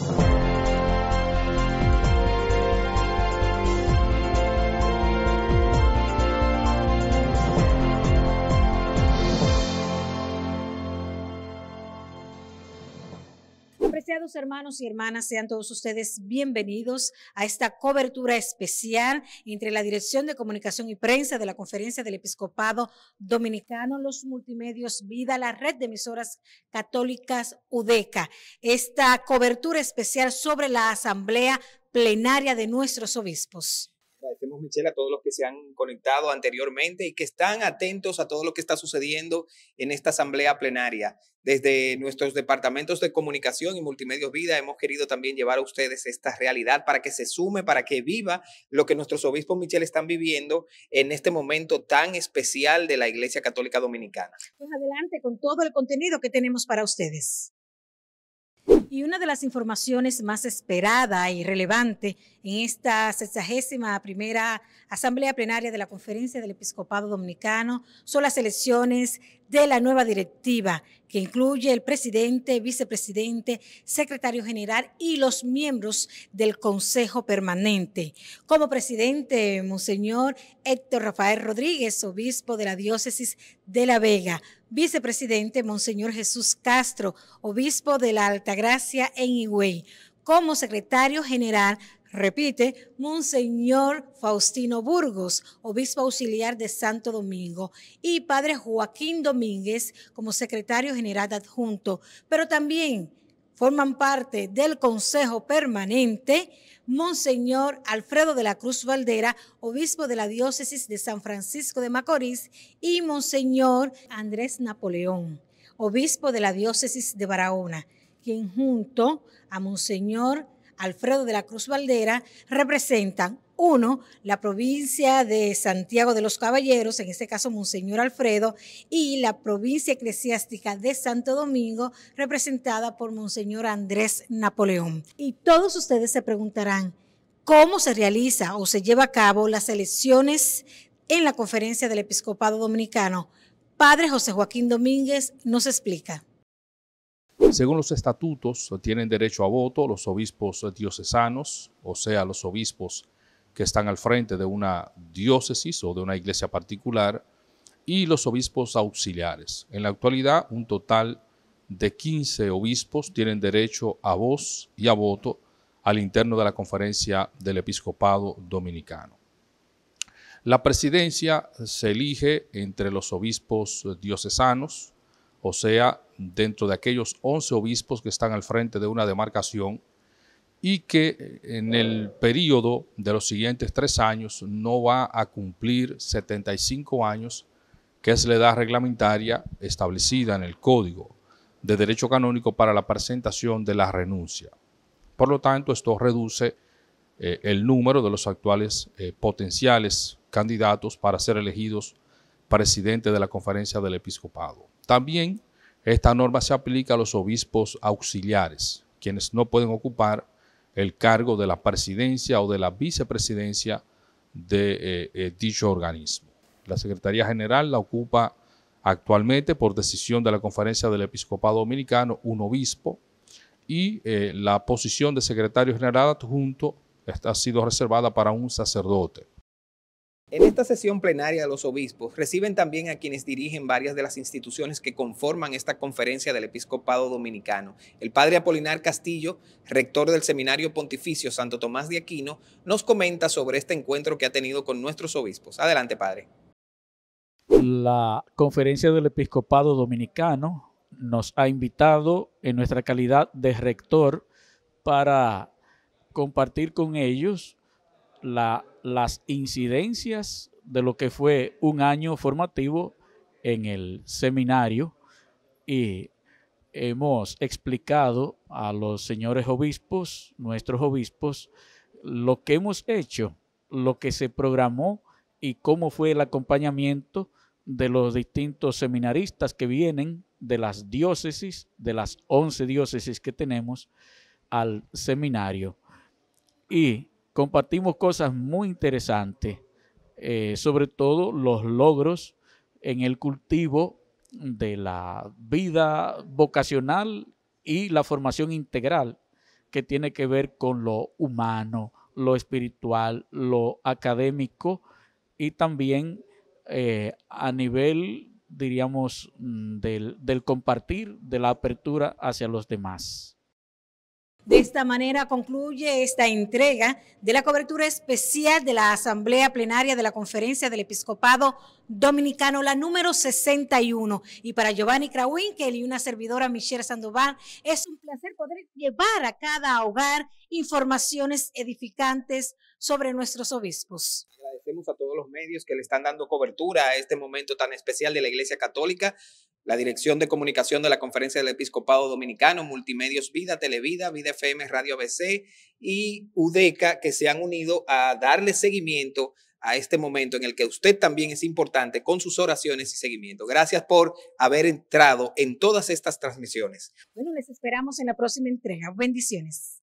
you Apreciados hermanos y hermanas, sean todos ustedes bienvenidos a esta cobertura especial entre la Dirección de Comunicación y Prensa de la Conferencia del Episcopado Dominicano, los multimedios Vida, la red de emisoras católicas UDECA. Esta cobertura especial sobre la Asamblea Plenaria de nuestros obispos. Agradecemos, Michelle, a todos los que se han conectado anteriormente y que están atentos a todo lo que está sucediendo en esta asamblea plenaria. Desde nuestros departamentos de comunicación y multimedia vida hemos querido también llevar a ustedes esta realidad para que se sume, para que viva lo que nuestros obispos Michelle, están viviendo en este momento tan especial de la Iglesia Católica Dominicana. Pues adelante con todo el contenido que tenemos para ustedes. Y una de las informaciones más esperada y relevante en esta 61 primera Asamblea Plenaria de la Conferencia del Episcopado Dominicano son las elecciones de la nueva directiva, que incluye el presidente, vicepresidente, secretario general y los miembros del Consejo Permanente. Como presidente, Monseñor Héctor Rafael Rodríguez, obispo de la diócesis de La Vega. Vicepresidente, Monseñor Jesús Castro, obispo de la Altagracia en Higüey. Como secretario general, Repite, Monseñor Faustino Burgos, obispo auxiliar de Santo Domingo, y Padre Joaquín Domínguez como secretario general adjunto, pero también forman parte del Consejo Permanente Monseñor Alfredo de la Cruz Valdera, obispo de la diócesis de San Francisco de Macorís, y Monseñor Andrés Napoleón, obispo de la diócesis de Barahona, quien junto a Monseñor Alfredo de la Cruz Valdera representan, uno, la provincia de Santiago de los Caballeros, en este caso Monseñor Alfredo, y la provincia eclesiástica de Santo Domingo, representada por Monseñor Andrés Napoleón. Y todos ustedes se preguntarán, ¿cómo se realiza o se lleva a cabo las elecciones en la conferencia del episcopado dominicano? Padre José Joaquín Domínguez nos explica. Según los estatutos, tienen derecho a voto los obispos diocesanos, o sea, los obispos que están al frente de una diócesis o de una iglesia particular, y los obispos auxiliares. En la actualidad, un total de 15 obispos tienen derecho a voz y a voto al interno de la conferencia del episcopado dominicano. La presidencia se elige entre los obispos diocesanos, o sea, dentro de aquellos 11 obispos que están al frente de una demarcación y que eh, en el periodo de los siguientes tres años no va a cumplir 75 años, que es la edad reglamentaria establecida en el Código de Derecho Canónico para la presentación de la renuncia. Por lo tanto, esto reduce eh, el número de los actuales eh, potenciales candidatos para ser elegidos presidente de la Conferencia del Episcopado. También esta norma se aplica a los obispos auxiliares, quienes no pueden ocupar el cargo de la presidencia o de la vicepresidencia de eh, eh, dicho organismo. La Secretaría General la ocupa actualmente por decisión de la Conferencia del Episcopado Dominicano un obispo y eh, la posición de secretario general adjunto ha sido reservada para un sacerdote. En esta sesión plenaria, los obispos reciben también a quienes dirigen varias de las instituciones que conforman esta conferencia del episcopado dominicano. El padre Apolinar Castillo, rector del Seminario Pontificio Santo Tomás de Aquino, nos comenta sobre este encuentro que ha tenido con nuestros obispos. Adelante, padre. La conferencia del episcopado dominicano nos ha invitado en nuestra calidad de rector para compartir con ellos las incidencias de lo que fue un año formativo en el seminario y hemos explicado a los señores obispos, nuestros obispos, lo que hemos hecho, lo que se programó y cómo fue el acompañamiento de los distintos seminaristas que vienen de las diócesis, de las 11 diócesis que tenemos al seminario. Y compartimos cosas muy interesantes, eh, sobre todo los logros en el cultivo de la vida vocacional y la formación integral que tiene que ver con lo humano, lo espiritual, lo académico y también eh, a nivel, diríamos, mm, del compartir, de la apertura hacia los demás. De esta manera concluye esta entrega de la cobertura especial de la Asamblea Plenaria de la Conferencia del Episcopado Dominicano, la número 61. Y para Giovanni Krawinkel y una servidora Michelle Sandoval, es un placer poder llevar a cada hogar informaciones edificantes sobre nuestros obispos. Agradecemos a todos los medios que le están dando cobertura a este momento tan especial de la Iglesia Católica la Dirección de Comunicación de la Conferencia del Episcopado Dominicano, Multimedios Vida, Televida, Vida FM, Radio ABC y UDECA, que se han unido a darle seguimiento a este momento en el que usted también es importante con sus oraciones y seguimiento. Gracias por haber entrado en todas estas transmisiones. Bueno, les esperamos en la próxima entrega. Bendiciones.